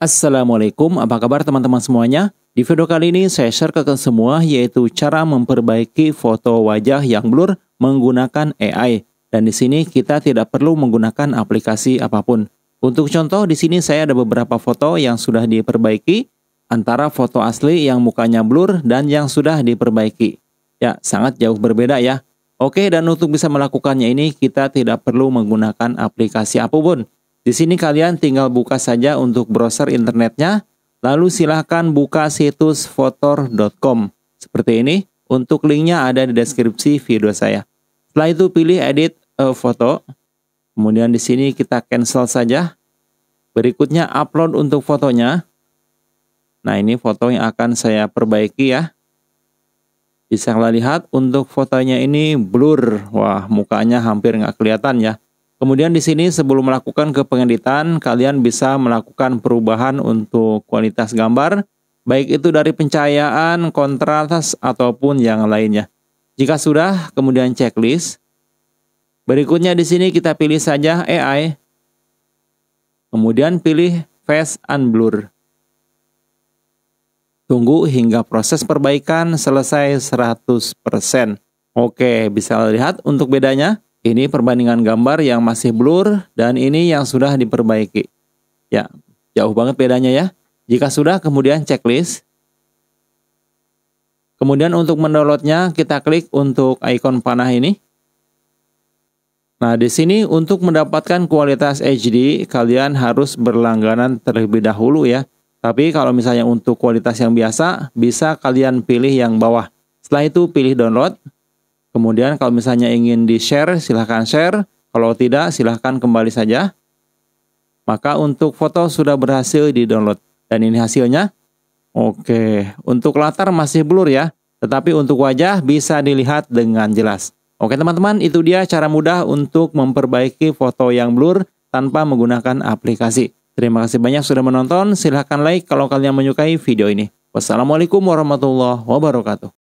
Assalamualaikum, apa kabar teman-teman semuanya? Di video kali ini saya share ke kalian semua yaitu cara memperbaiki foto wajah yang blur menggunakan AI. Dan di sini kita tidak perlu menggunakan aplikasi apapun. Untuk contoh di sini saya ada beberapa foto yang sudah diperbaiki antara foto asli yang mukanya blur dan yang sudah diperbaiki. Ya, sangat jauh berbeda ya. Oke, dan untuk bisa melakukannya ini kita tidak perlu menggunakan aplikasi apapun. Di sini kalian tinggal buka saja untuk browser internetnya, lalu silahkan buka situs fotor.com. Seperti ini, untuk linknya ada di deskripsi video saya. Setelah itu pilih edit a eh, foto, kemudian di sini kita cancel saja. Berikutnya upload untuk fotonya. Nah ini foto yang akan saya perbaiki ya. Bisa kalian lihat untuk fotonya ini blur. Wah mukanya hampir nggak kelihatan ya. Kemudian di sini sebelum melakukan kepengeditan, kalian bisa melakukan perubahan untuk kualitas gambar, baik itu dari pencahayaan, kontras, ataupun yang lainnya. Jika sudah, kemudian checklist. Berikutnya di sini kita pilih saja AI. Kemudian pilih Face and Blur. Tunggu hingga proses perbaikan selesai 100%. Oke, bisa lihat untuk bedanya. Ini perbandingan gambar yang masih blur dan ini yang sudah diperbaiki. Ya, jauh banget bedanya ya. Jika sudah kemudian checklist. Kemudian untuk mendownloadnya kita klik untuk ikon panah ini. Nah, di sini untuk mendapatkan kualitas HD kalian harus berlangganan terlebih dahulu ya. Tapi kalau misalnya untuk kualitas yang biasa bisa kalian pilih yang bawah. Setelah itu pilih download. Kemudian kalau misalnya ingin di-share, silahkan share. Kalau tidak, silahkan kembali saja. Maka untuk foto sudah berhasil di-download. Dan ini hasilnya. Oke, untuk latar masih blur ya. Tetapi untuk wajah bisa dilihat dengan jelas. Oke teman-teman, itu dia cara mudah untuk memperbaiki foto yang blur tanpa menggunakan aplikasi. Terima kasih banyak sudah menonton. Silahkan like kalau kalian menyukai video ini. Wassalamualaikum warahmatullahi wabarakatuh.